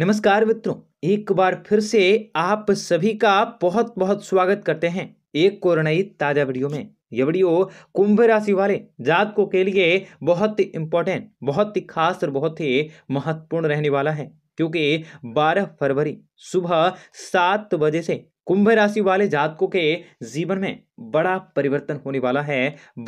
नमस्कार मित्रों एक बार फिर से आप सभी का बहुत बहुत स्वागत करते हैं एक और नई ताज़ा वीडियो में यह वीडियो कुंभ राशि वाले जातकों के लिए बहुत ही इंपॉर्टेंट बहुत ही खास और बहुत ही महत्वपूर्ण रहने वाला है क्योंकि 12 फरवरी सुबह सात बजे से कुंभ राशि वाले जातकों के जीवन में बड़ा परिवर्तन होने वाला है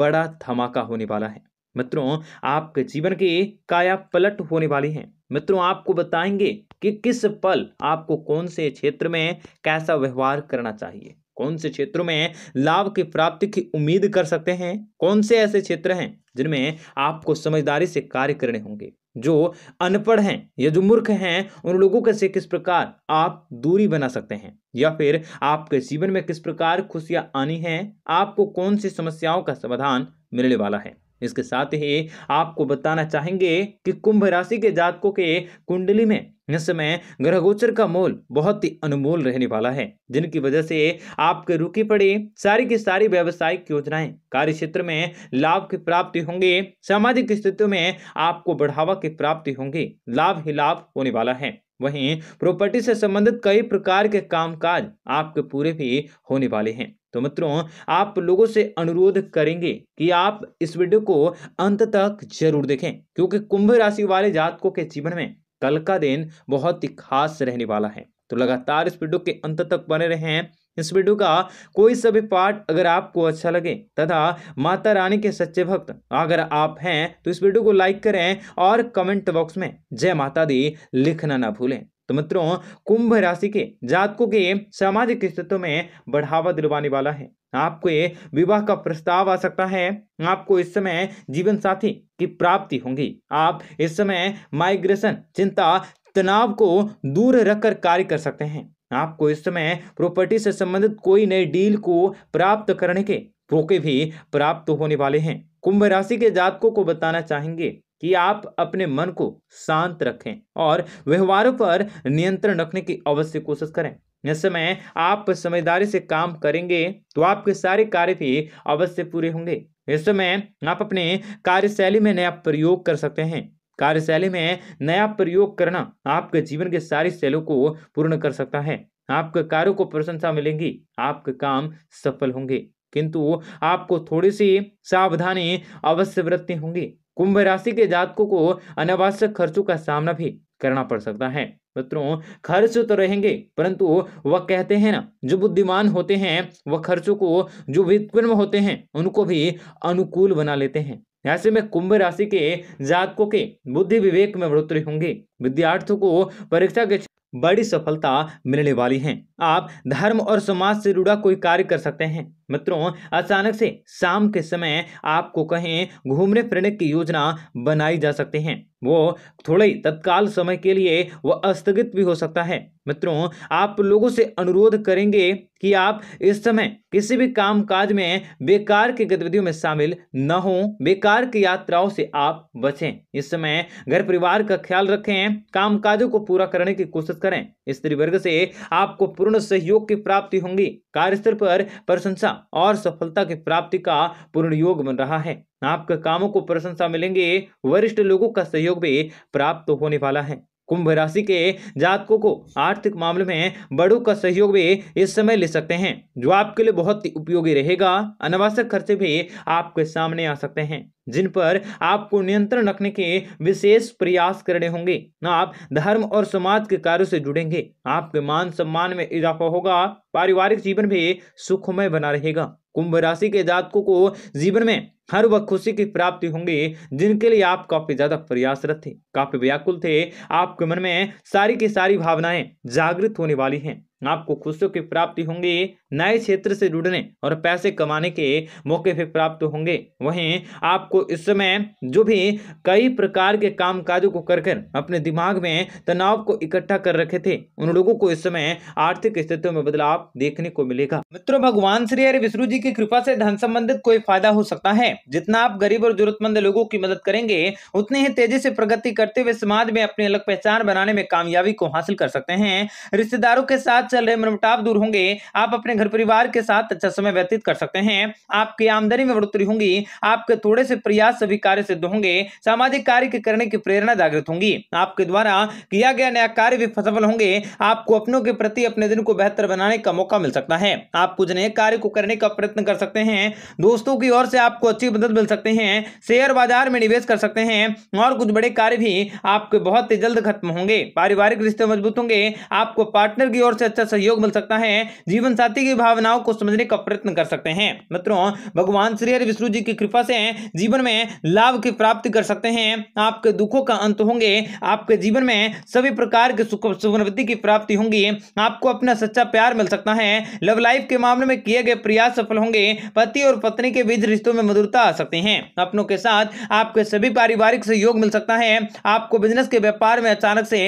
बड़ा धमाका होने वाला है मित्रों आपके जीवन की काया पलट होने वाली है मित्रों आपको बताएंगे कि किस पल आपको कौन से क्षेत्र में कैसा व्यवहार करना चाहिए कौन से क्षेत्रों में लाभ की प्राप्ति की उम्मीद कर सकते हैं कौन से ऐसे क्षेत्र हैं जिनमें आपको समझदारी से कार्य करने होंगे जो अनपढ़ हैं या जो मूर्ख हैं उन लोगों के से किस प्रकार आप दूरी बना सकते हैं या फिर आपके जीवन में किस प्रकार खुशियां आनी है आपको कौन सी समस्याओं का समाधान मिलने वाला है इसके साथ ही आपको बताना चाहेंगे कि कुंभ राशि के जातकों के कुंडली में इस समय ग्रह गोचर का मोल बहुत ही अनुमोल रहने वाला है जिनकी वजह से आपके रुकी पड़ी सारी की सारी व्यावसायिक योजनाएं कार्य क्षेत्र में लाभ की प्राप्ति होंगी सामाजिक स्थितियों में आपको बढ़ावा की प्राप्ति होंगी लाभ ही लाभ होने वाला है वहीं प्रॉपर्टी से संबंधित कई प्रकार के कामकाज आपके पूरे भी होने वाले हैं तो मित्रों आप लोगों से अनुरोध करेंगे कि आप इस वीडियो को अंत तक जरूर देखें क्योंकि कुंभ राशि वाले जातकों के जीवन में कल का दिन बहुत ही खास रहने वाला है तो लगातार इस वीडियो के अंत तक बने रहें इस वीडियो का कोई सा भी पार्ट अगर आपको अच्छा लगे तथा माता रानी के सच्चे भक्त अगर आप हैं तो इस वीडियो को लाइक करें और कमेंट बॉक्स में जय माता दी लिखना ना भूलें तो मित्रों कुंभ राशि के जातकों के सामाजिक स्थितों में बढ़ावा दिलवाने वाला है आपको ये विवाह का प्रस्ताव आ सकता है आपको इस समय जीवन साथी की प्राप्ति होगी आप इस समय माइग्रेशन चिंता तनाव को दूर रखकर कार्य कर सकते हैं आपको इस समय प्रॉपर्टी से संबंधित कोई नई डील को प्राप्त करने के मौके भी प्राप्त होने वाले हैं कुंभ राशि के जातकों को बताना चाहेंगे कि आप अपने मन को शांत रखें और व्यवहारों पर नियंत्रण रखने की अवश्य कोशिश करें इस समय आप समझदारी से काम करेंगे तो आपके सारे कार्य भी अवश्य पूरे होंगे इस समय आप अपने कार्यशैली में नया प्रयोग कर सकते हैं कार्यशैली में नया प्रयोग करना आपके जीवन के सारी शैलों को पूर्ण कर सकता है आपके कार्यों को प्रशंसा मिलेंगी आपके काम सफल होंगे किंतु आपको थोड़ी सी सावधानी अवश्य बरतनी होंगी कुंभ राशि के जातकों को अनावश्यक खर्चों का सामना भी करना पड़ सकता है मित्रों खर्च तो रहेंगे परंतु वह कहते हैं ना जो बुद्धिमान होते हैं वह खर्चों को जो व्युत्पन्न होते हैं उनको भी अनुकूल बना लेते हैं ऐसे में कुंभ राशि के जातकों के बुद्धि विवेक में बढ़ोतरी होंगे विद्यार्थियों को परीक्षा के बड़ी सफलता मिलने वाली है आप धर्म और समाज से जुड़ा कोई कार्य कर सकते हैं मित्रों अचानक से शाम के समय आपको कहें घूमने फिरने की योजना बनाई जा सकती है वो थोड़े तत्काल समय के लिए वह अस्थगित भी हो सकता है मित्रों आप लोगों से अनुरोध करेंगे कि आप इस समय किसी भी काम काज में बेकार की गतिविधियों में शामिल न हो बेकार की यात्राओं से आप बचें इस समय घर परिवार का ख्याल रखें काम काजों को पूरा करने की कोशिश करें स्त्री वर्ग से आपको पूर्ण सहयोग की प्राप्ति होंगी कार्यस्थल पर प्रशंसा और सफलता की प्राप्ति का पूर्ण योग बन रहा है आपके कामों को प्रशंसा मिलेंगे वरिष्ठ लोगों का सहयोग भी प्राप्त होने वाला है कुंभ राशि के जातकों को आर्थिक मामले में बड़ों का सहयोग भी इस समय ले सकते हैं जो आपके लिए बहुत ही उपयोगी रहेगा अनावश्यक खर्चे भी आपके सामने आ सकते हैं जिन पर आपको नियंत्रण रखने के विशेष प्रयास करने होंगे आप धर्म और समाज के कार्यों से जुड़ेंगे आपके मान सम्मान में इजाफा होगा पारिवारिक जीवन भी सुखमय बना रहेगा कुंभ राशि के जातकों को जीवन में हर वह खुशी की प्राप्ति होंगी जिनके लिए आप काफी ज्यादा प्रयासरत थे काफी व्याकुल थे आपके मन में सारी की सारी भावनाएं जागृत होने वाली हैं आपको खुशियों की प्राप्ति होंगी नए क्षेत्र से जुड़ने और पैसे कमाने के मौके भी प्राप्त होंगे वहीं आपको इस समय जो भी कई प्रकार के काम काजों को कर कर अपने दिमाग में तनाव को इकट्ठा कर रखे थे उन लोगों को इस समय आर्थिक स्थितियों में बदलाव देखने को मिलेगा मित्रों भगवान श्री हरि विष्णु जी की कृपा से धन संबंधित कोई फायदा हो सकता है जितना आप गरीब और जरूरतमंद लोगों की मदद करेंगे उतनी ही तेजी से प्रगति करते हुए समाज में अपनी अलग पहचान बनाने में कामयाबी को हासिल कर सकते हैं रिश्तेदारों के साथ साथ चल रहे मनमुटाव दूर होंगे आप अपने घर परिवार के साथ अच्छा समय व्यतीत कर सकते हैं आपकी आमदनी में बढ़ोतरी होंगी आपके थोड़े से प्रयास सभी कार्य सिद्ध होंगे सामाजिक कार्य के करने की प्रेरणा जागृत होंगी आपके द्वारा किया गया नया कार्य भी सफल होंगे आपको अपनों के प्रति अपने दिन को बेहतर बनाने का मौका मिल सकता है आप कुछ नए कार्य को करने का प्रयत्न कर सकते हैं दोस्तों की ओर से आपको अच्छी मदद मिल सकते हैं शेयर बाजार में निवेश कर सकते हैं और कुछ बड़े कार्य भी आपके बहुत ही जल्द खत्म होंगे पारिवारिक रिश्ते मजबूत होंगे आपको पार्टनर की ओर से अच्छा सहयोग मिल सकता है जीवन साथी की भावनाओं को समझने का प्रयत्न कर सकते हैं मित्रों भगवान श्री हरि विष्णु जी की कृपा से जीवन में लाभ की प्राप्ति कर सकते हैं आपके दुखों का अंत होंगे आपके जीवन में सभी प्रकार के सुख सुनवृद्धि की प्राप्ति होंगी आपको अपना सच्चा प्यार मिल सकता है लव लाइफ के मामले में किए गए प्रयास सफल होंगे पति और पत्नी के बीच रिश्तों में मधुरता आ सकती है अपनों के साथ आपके सभी पारिवारिक सहयोग मिल सकता है आपको बिजनेस के व्यापार में अचानक से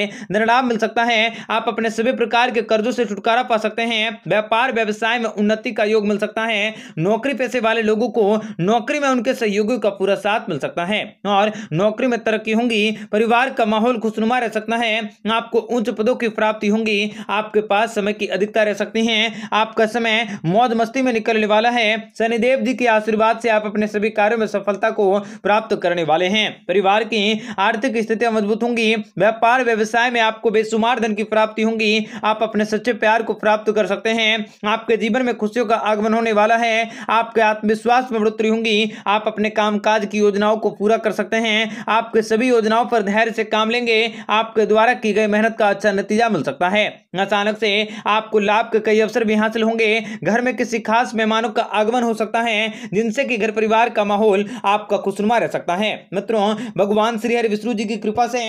लाभ मिल सकता है आप अपने सभी प्रकार के कर्जों से छुटकारा पा सकते हैं व्यापार व्यवसाय में उन्नति का योग मिल सकता है नौकरी पैसे वाले लोगों को नौकरी में उनके सहयोगियों का पूरा साथ मिल सकता है और नौकरी में तरक्की होंगी परिवार का माहौल खुशनुमा रह सकता है आपको उच्च पदों की प्राप्ति होंगी आपके पास समय की अधिकता रह सकती है आपका समय मौज मस्ती में निकलने वाला है शनिदेव जी के आशीर्वाद से आप अपने सभी कार्यों में सफलता को प्राप्त करने वाले हैं परिवार की आर्थिक स्थितियां मजबूत होंगी व्यापार व्यवसाय में आपको बेसुमार धन की प्राप्ति होंगी आप अपने सच्चे सच्चे प्यार को प्राप्त कर सकते हैं आपके जीवन में खुशियों का आगमन होने वाला है आपके आत्मविश्वास में बढ़ोतरी होंगी आप अपने कामकाज की योजनाओं को पूरा कर सकते हैं आपके सभी योजनाओं पर धैर्य से काम लेंगे आपके द्वारा की गई मेहनत का अच्छा नतीजा मिल सकता है अचानक से आपको लाभ के कई अवसर भी हासिल होंगे घर में किसी खास मेहमानों का आगमन हो सकता है जिनसे कि घर परिवार का माहौल आपका खुशनुमा रह सकता है मित्रों भगवान श्री हरि विष्णु जी की कृपा से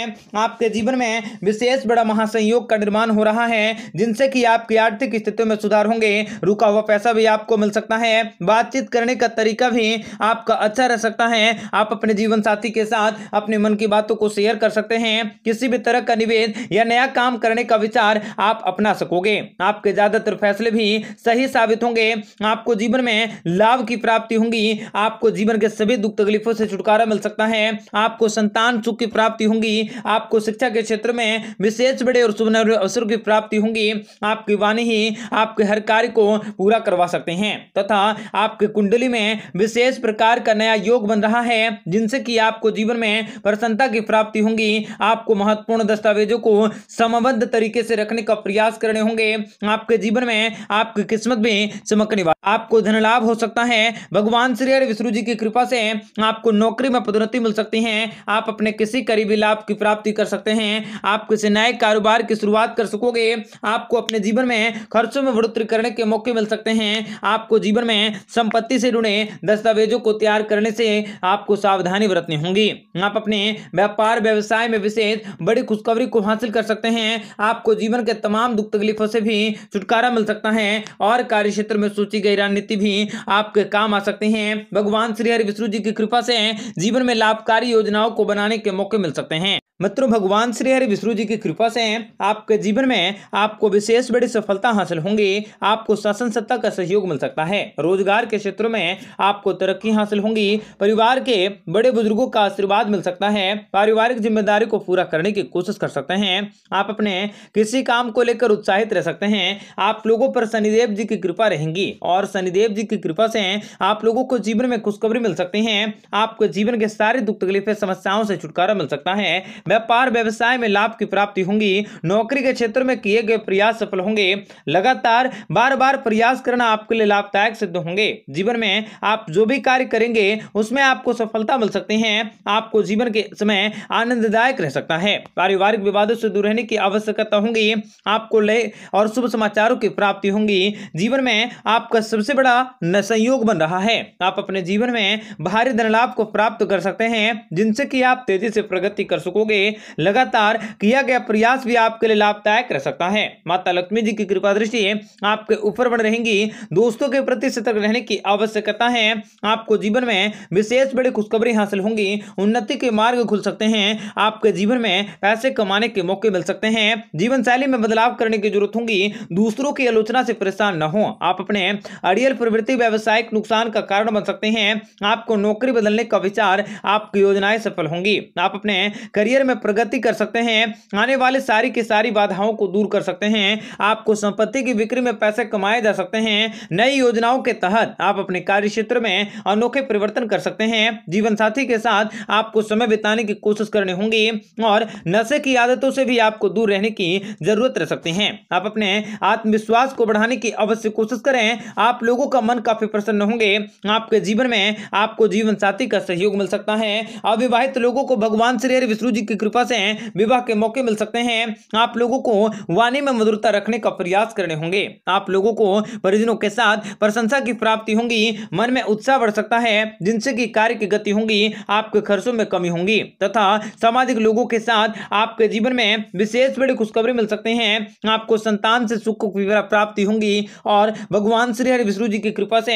आपके जीवन में विशेष बड़ा महासंयोग का निर्माण हो रहा है जिनसे कि आपकी आर्थिक स्थिति में सुधार होंगे रुका हुआ पैसा भी आपको मिल सकता है बातचीत करने का तरीका भी आपका अच्छा रह सकता है आप अपने जीवन साथी के साथ अपने मन की बातों को शेयर कर सकते हैं किसी भी तरह का निवेश या नया काम करने का विचार आप अपना सकोगे आपके ज्यादातर फैसले भी सही साबित होंगे आपको जीवन में लाभ की प्राप्ति होगी आपको जीवन के सभी दुख तकलीफों से छुटकारा मिल सकता है आपको संतान सुख की प्राप्ति होगी आपको शिक्षा के क्षेत्र में विशेष बड़े और सुनहरे अवसर की प्राप्ति होंगी आपकी वाणी ही आपके हर कार्य को पूरा करवा सकते हैं तथा आपके कुंडली में विशेष प्रकार का नया योग बन रहा है जिनसे कि आपको जीवन में प्रसन्नता की प्राप्ति होंगी आपको महत्वपूर्ण दस्तावेजों को समबद्ध तरीके से रखने का प्रयास करने होंगे आपके जीवन में आपकी किस्मत भी चमकने वाली आपको धन लाभ हो सकता है भगवान श्री हरि विष्णु जी की कृपा से आपको नौकरी में पदोन्नति मिल सकती है आप अपने किसी करीबी लाभ की प्राप्ति कर सकते हैं आप किसी नए कारोबार की शुरुआत कर सकोगे आपको अपने जीवन में खर्चों में बढ़ोतरी करने के मौके मिल सकते हैं आपको जीवन में संपत्ति से जुड़े दस्तावेजों को तैयार करने से आपको सावधानी बरतनी होगी आप अपने व्यापार व्यवसाय में विशेष बड़ी खुशखबरी को हासिल कर सकते हैं आपको जीवन के तमाम दुख तकलीफों से भी छुटकारा मिल सकता है और कार्य क्षेत्र में सोची गई रणनीति भी आपके काम आ सकते हैं भगवान श्री हरि विष्णु जी की कृपा से जीवन में लाभकारी योजनाओं को बनाने के मौके मिल सकते हैं मित्रों भगवान श्री हरि विष्णु जी की कृपा से आपके जीवन में आपको विशेष बड़ी सफलता हासिल होंगी आपको शासन सत्ता का सहयोग मिल सकता है रोजगार के क्षेत्र में आपको तरक्की हासिल होंगी परिवार के बड़े बुजुर्गों का आशीर्वाद मिल सकता है पारिवारिक जिम्मेदारी को पूरा करने की कोशिश कर सकते हैं आप अपने किसी काम को लेकर उत्साहित रह सकते हैं आप लोगों पर शनिदेव जी की कृपा रहेंगी और शनिदेव जी की कृपा से आप लोगों को जीवन में खुशखबरी मिल सकती है आपके जीवन के सारे दुख तकलीफे समस्याओं से छुटकारा मिल सकता है व्यापार व्यवसाय में लाभ की प्राप्ति होंगी नौकरी के क्षेत्र में किए गए प्रयास सफल होंगे लगातार बार बार प्रयास करना आपके लिए लाभदायक सिद्ध होंगे जीवन में आप जो भी कार्य करेंगे उसमें आपको सफलता मिल सकती है आपको जीवन के समय आनंददायक रह सकता है पारिवारिक विवादों से दूर रहने की आवश्यकता होंगी आपको लय और शुभ समाचारों की प्राप्ति होंगी जीवन में आपका सबसे बड़ा संयोग बन रहा है आप अपने जीवन में भारी धनलाभ को प्राप्त कर सकते हैं जिनसे कि आप तेजी से प्रगति कर सकोगे लगातार किया गया प्रयास भी आपके लिए लाभदायक रह सकता है माता लक्ष्मी जी की कृपा दृष्टि आपके ऊपर बन रहेंगी दोस्तों के प्रति सतर्क रहने की आवश्यकता है आपको जीवन में विशेष बड़ी खुशखबरी हासिल होंगी उन्नति के मार्ग खुल सकते हैं आपके जीवन में पैसे कमाने के मौके मिल सकते हैं जीवन शैली में बदलाव करने की जरूरत होगी दूसरों की आलोचना से परेशान न हो आप अपने अड़ियल प्रवृत्ति व्यवसायिक नुकसान का कारण बन सकते हैं आपको नौकरी बदलने का विचार आपकी योजनाएं सफल होंगी आप अपने करियर में प्रगति कर सकते हैं आने वाले सारी की सारी बाधाओं को दूर कर सकते हैं आपको संपत्ति की बिक्री में पैसे कमाए जा सकते हैं नई योजनाओं के तहत आप अपने कार्य क्षेत्र में अनोखे परिवर्तन कर सकते हैं जीवन साथी के साथ आपको समय बिताने की कोशिश करनी होगी और नशे की आदतों से भी आपको दूर रहने की जरूरत रह सकती है आप अपने आत्मविश्वास को बढ़ाने की अवश्य कोशिश करें आप लोगों का मन काफी प्रसन्न होंगे आपके जीवन में आपको जीवन साथी का सहयोग मिल सकता है अविवाहित लोगों को भगवान श्री हरि विष्णु जी की कृपा से विवाह के मौके मिल सकते हैं आप लोगों को वाणी में मधुरता रखने का प्रयास करने होंगे आप लोगों को परिजनों के साथ प्रशंसा की प्राप्ति होंगी मन में उत्साह बढ़ सकता है जिनसे की कार्य की गति होंगी आपके खर्चों में कमी होंगी तथा सामाजिक लोगों के साथ आपके जीवन में विशेष बड़ी खुशखबरी मिल सकते हैं आपको संतान से सुख प्राप्ति होंगी और भगवान श्री हरि विष्णु जी की कृपा से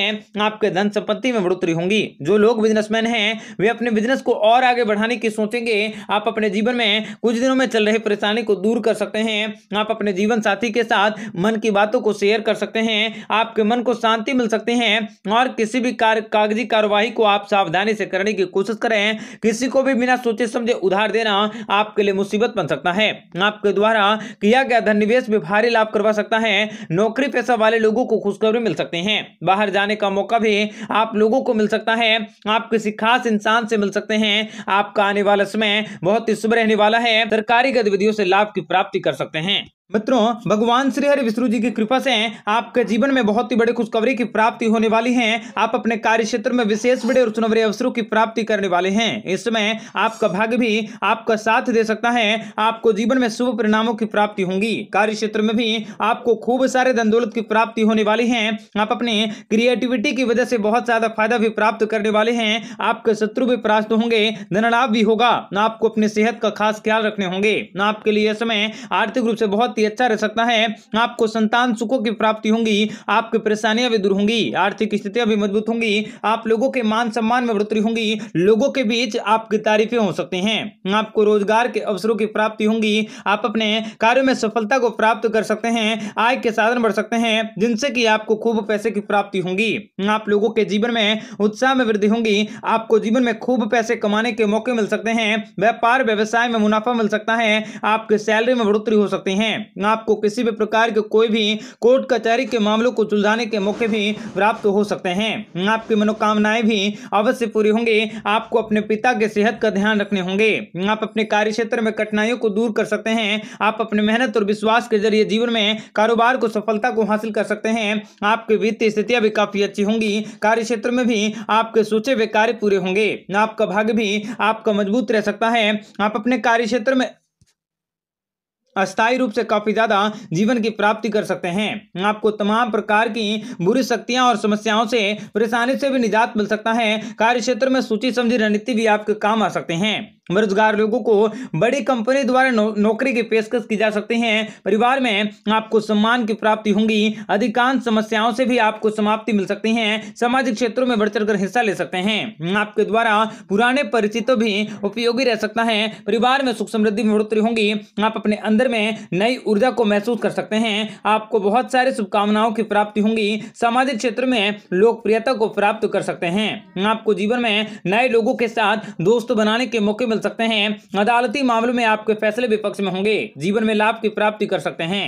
आपके धन संपत्ति में बढ़ोतरी होंगी जो लोग बिजनेसमैन हैं वे अपने बिजनेस को और आगे बढ़ाने की सोचेंगे आप अपने अपने जीवन में कुछ दिनों में चल रही परेशानी को दूर कर सकते हैं आप अपने जीवन साथी के साथ मन की बातों को शेयर कर सकते हैं आपके मन को शांति मिल सकते हैं और किसी भी कार्य कागजी कार्यवाही को आप सावधानी से करने की कोशिश करें किसी को भी बिना सोचे समझे उधार देना आपके लिए मुसीबत बन सकता है आपके द्वारा किया गया धन निवेश भी भारी लाभ करवा सकता है नौकरी पैसा वाले लोगों को खुशखबरी मिल सकते हैं बाहर जाने का मौका भी आप लोगों को मिल सकता है आप किसी खास इंसान से मिल सकते हैं आपका आने वाला समय बहुत शुभ रहने वाला है सरकारी गतिविधियों से लाभ की प्राप्ति कर सकते हैं मित्रों भगवान श्री हरि विष्णु जी की कृपा से आपके जीवन में बहुत ही बड़े खुशखबरी की प्राप्ति होने वाली है आप अपने कार्य क्षेत्र में विशेष बड़े और सुनवरे अवसरों की प्राप्ति करने वाले हैं इसमें आपका भाग्य भी आपका साथ दे सकता है आपको जीवन में शुभ परिणामों की प्राप्ति होंगी कार्य क्षेत्र में भी आपको खूब सारे धन दौलत की प्राप्ति होने वाली है आप अपने क्रिएटिविटी की वजह से बहुत ज्यादा फायदा भी प्राप्त करने वाले हैं आपके शत्रु भी प्राप्त होंगे धन लाभ भी होगा न आपको अपनी सेहत का खास ख्याल रखने होंगे न आपके लिए समय आर्थिक रूप से बहुत बहुत ही अच्छा रह सकता है आपको संतान सुखों की प्राप्ति होंगी आपकी परेशानियां भी दूर होंगी आर्थिक स्थितियां भी मजबूत होंगी आप लोगों के मान सम्मान में बढ़ोतरी होंगी लोगों के बीच आपकी तारीफें हो सकती हैं आपको रोजगार के अवसरों की प्राप्ति होंगी आप अपने कार्यों में सफलता को प्राप्त कर सकते हैं आय के साधन बढ़ सकते हैं जिनसे कि आपको खूब पैसे की प्राप्ति होंगी आप लोगों के जीवन में उत्साह में वृद्धि होंगी आपको जीवन में खूब पैसे कमाने के मौके मिल सकते हैं व्यापार व्यवसाय में मुनाफा मिल सकता है आपके सैलरी में बढ़ोतरी हो सकती है आपको किसी भी प्रकार के कोई भी कोर्ट कचहरी के मामलों को सुलझाने के मौके भी प्राप्त हो सकते हैं आपकी मनोकामनाएं भी अवश्य पूरी होंगी आपको अपने पिता के सेहत का ध्यान रखने होंगे आप अपने कार्य क्षेत्र में कठिनाइयों को दूर कर सकते हैं आप अपने मेहनत और विश्वास के जरिए जीवन में कारोबार को सफलता को हासिल कर सकते हैं आपकी वित्तीय स्थितियां भी काफी अच्छी होंगी कार्य क्षेत्र में भी आपके सोचे हुए कार्य पूरे होंगे आपका भाग्य भी आपका मजबूत रह सकता है आप अपने कार्य क्षेत्र में अस्थायी रूप से काफ़ी ज़्यादा जीवन की प्राप्ति कर सकते हैं आपको तमाम प्रकार की बुरी शक्तियां और समस्याओं से परेशानी से भी निजात मिल सकता है कार्य क्षेत्र में सूची समझी रणनीति भी आपके काम आ सकते हैं बेरोजगार लोगों को बड़ी कंपनी द्वारा नौ, नौकरी की पेशकश की जा सकती है परिवार में आपको सम्मान की प्राप्ति होंगी अधिकांश समस्याओं से भी आपको समाप्ति मिल सकती है सामाजिक क्षेत्रों में बढ़ कर हिस्सा ले सकते हैं आपके द्वारा पुराने परिचित भी उपयोगी रह सकता है परिवार में सुख समृद्धि में बढ़ोतरी होंगी आप अपने अंदर में नई ऊर्जा को महसूस कर सकते हैं आपको बहुत सारे शुभकामनाओं की प्राप्ति होंगी सामाजिक क्षेत्र में लोकप्रियता को प्राप्त कर सकते हैं आपको जीवन में नए लोगों के साथ दोस्त बनाने के मौके मिल सकते हैं अदालती मामलों में आपके फैसले विपक्ष में होंगे जीवन में लाभ की प्राप्ति कर सकते हैं